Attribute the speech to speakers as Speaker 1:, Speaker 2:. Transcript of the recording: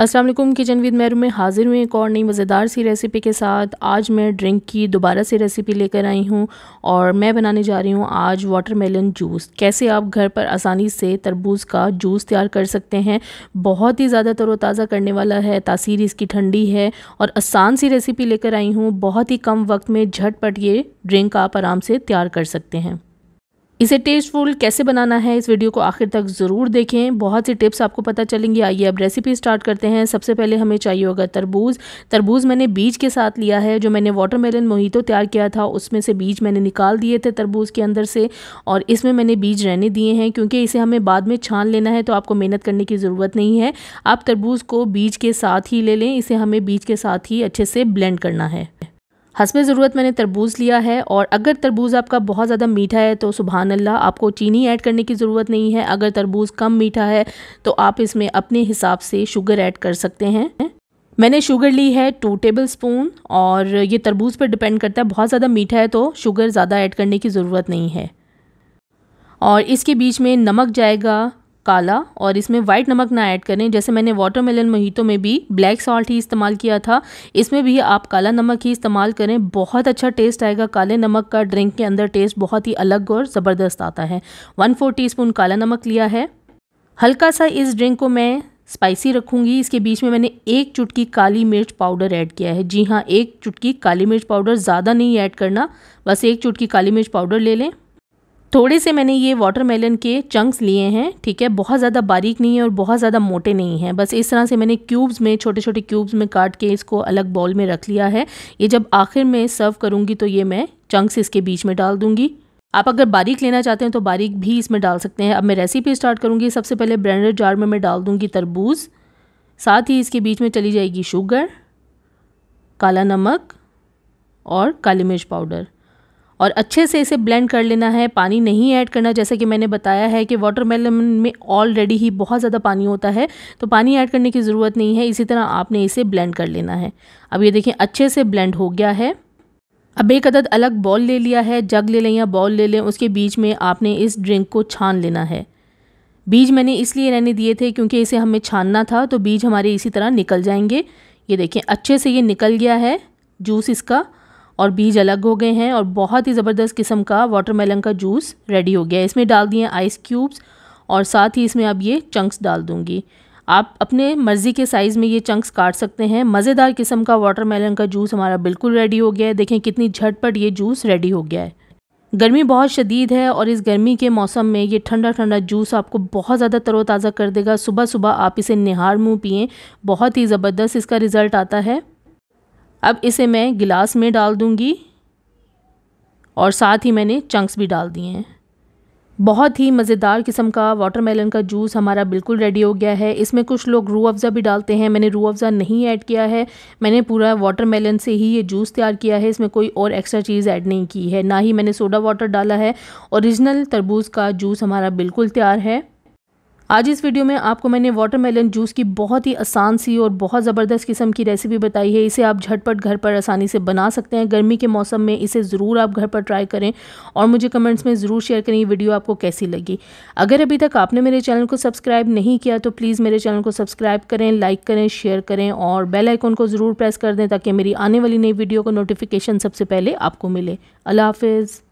Speaker 1: अस्सलाम वालेकुम kitchen with मैरू में हाज़िर हुई एक और नई मज़ेदार सी रेसिपी के साथ आज मैं ड्रिंक की दोबारा से रेसिपी लेकर आई हूँ और मैं बनाने जा रही हूँ आज वाटरमेलन जूस कैसे आप घर पर आसानी से तरबूज का जूस तैयार कर सकते हैं बहुत ही ज़्यादा तरोताज़ा करने वाला है तासीर इसकी ठंडी है और आसान सी रेसिपी लेकर आई हूँ बहुत ही कम वक्त में झटपट ये ड्रिंक आप आराम से तैयार कर सकते हैं इसे टेस्टफुल कैसे बनाना है इस वीडियो को आखिर तक ज़रूर देखें बहुत सी टिप्स आपको पता चलेंगी आइए अब रेसिपी स्टार्ट करते हैं सबसे पहले हमें चाहिए होगा तरबूज तरबूज मैंने बीज के साथ लिया है जो मैंने वाटरमेलन मोहितो तैयार किया था उसमें से बीज मैंने निकाल दिए थे तरबूज के अंदर से और इसमें मैंने बीज रहने दिए हैं क्योंकि इसे हमें बाद में छान लेना है तो आपको मेहनत करने की ज़रूरत नहीं है आप तरबूज को बीज के साथ ही ले लें इसे हमें बीज के साथ ही अच्छे से ब्लेंड करना है हंसब ज़रूरत मैंने तरबूज लिया है और अगर तरबूज आपका बहुत ज़्यादा मीठा है तो सुबहान अल्लाह आपको चीनी ऐड करने की ज़रूरत नहीं है अगर तरबूज कम मीठा है तो आप इसमें अपने हिसाब से शुगर ऐड कर सकते हैं मैंने शुगर ली है टू टेबल स्पून और ये तरबूज पर डिपेंड करता है बहुत ज़्यादा मीठा है तो शुगर ज़्यादा ऐड करने की ज़रूरत नहीं है और इसके बीच में नमक जाएगा काला और इसमें वाइट नमक ना ऐड करें जैसे मैंने वाटरमेलन मोहितों में भी ब्लैक सॉल्ट ही इस्तेमाल किया था इसमें भी आप काला नमक ही इस्तेमाल करें बहुत अच्छा टेस्ट आएगा काले नमक का ड्रिंक के अंदर टेस्ट बहुत ही अलग और ज़बरदस्त आता है वन फोर टी स्पून काला नमक लिया है हल्का सा इस ड्रिंक को मैं स्पाइसी रखूँगी इसके बीच में मैंने एक चुटकी काली मिर्च पाउडर ऐड किया है जी हाँ एक चुटकी काली मिर्च पाउडर ज़्यादा नहीं ऐड करना बस एक चुटकी काली मिर्च पाउडर ले लें थोड़े से मैंने ये वाटरमेलन के चंक्स लिए हैं ठीक है बहुत ज़्यादा बारीक नहीं है और बहुत ज़्यादा मोटे नहीं हैं बस इस तरह से मैंने क्यूब्स में छोटे छोटे क्यूब्स में काट के इसको अलग बॉल में रख लिया है ये जब आखिर में सर्व करूँगी तो ये मैं चंक्स इसके बीच में डाल दूँगी आप अगर बारीक लेना चाहते हैं तो बारीक भी इसमें डाल सकते हैं अब मैं रेसिपी स्टार्ट करूँगी सबसे पहले ब्रैंडेड जार में मैं डाल दूँगी तरबूज साथ ही इसके बीच में चली जाएगी शुगर काला नमक और काली मिर्च पाउडर और अच्छे से इसे ब्लेंड कर लेना है पानी नहीं ऐड करना जैसे कि मैंने बताया है कि वाटरमेलन में ऑलरेडी ही बहुत ज़्यादा पानी होता है तो पानी ऐड करने की ज़रूरत नहीं है इसी तरह आपने इसे ब्लेंड कर लेना है अब ये देखें अच्छे से ब्लेंड हो गया है अब एक अदद अलग बॉल ले लिया है जग ले लें या बॉल ले लें उसके बीच में आपने इस ड्रिंक को छान लेना है बीज मैंने इसलिए रहने दिए थे क्योंकि इसे हमें छानना था तो बीज हमारे इसी तरह निकल जाएंगे ये देखें अच्छे से ये निकल गया है जूस इसका और बीज अलग हो गए हैं और बहुत ही ज़बरदस्त किस्म का वाटरमेलन का जूस रेडी हो गया है इसमें डाल दिए आइस क्यूब्स और साथ ही इसमें अब ये चंक्स डाल दूँगी आप अपने मर्ज़ी के साइज़ में ये चंक्स काट सकते हैं मज़ेदार किस्म का वाटरमेलन का जूस हमारा बिल्कुल रेडी हो गया है देखें कितनी झटपट ये जूस रेडी हो गया है गर्मी बहुत शदीद है और इस गर्मी के मौसम में ये ठंडा ठंडा जूस आपको बहुत ज़्यादा तरोताज़ा कर देगा सुबह सुबह आप इसे निहार मुँह पिए बहुत ही ज़बरदस्त इसका रिज़ल्ट आता है अब इसे मैं गिलास में डाल दूँगी और साथ ही मैंने चंक्स भी डाल दिए हैं बहुत ही मज़ेदार किस्म का वाटरमेलन का जूस हमारा बिल्कुल रेडी हो गया है इसमें कुछ लोग रू अफ़ज़ा भी डालते हैं मैंने रू अफ़ज़ा नहीं ऐड किया है मैंने पूरा वाटरमेलन से ही ये जूस तैयार किया है इसमें कोई और एक्स्ट्रा चीज़ ऐड नहीं की है ना ही मैंने सोडा वाटर डाला है औरिजिनल तरबूज का जूस हमारा बिल्कुल तैयार है आज इस वीडियो में आपको मैंने वाटरमेलन जूस की बहुत ही आसान सी और बहुत ज़बरदस्त किस्म की रेसिपी बताई है इसे आप झटपट घर पर आसानी से बना सकते हैं गर्मी के मौसम में इसे ज़रूर आप घर पर ट्राई करें और मुझे कमेंट्स में ज़रूर शेयर करें ये वीडियो आपको कैसी लगी अगर अभी तक आपने मेरे चैनल को सब्सक्राइब नहीं किया तो प्लीज़ मेरे चैनल को सब्सक्राइब करें लाइक करें शेयर करें और बेल को ज़रूर प्रेस कर दें ताकि मेरी आने वाली नई वीडियो का नोटिफिकेशन सबसे पहले आपको मिले अल्लाह हाफिज़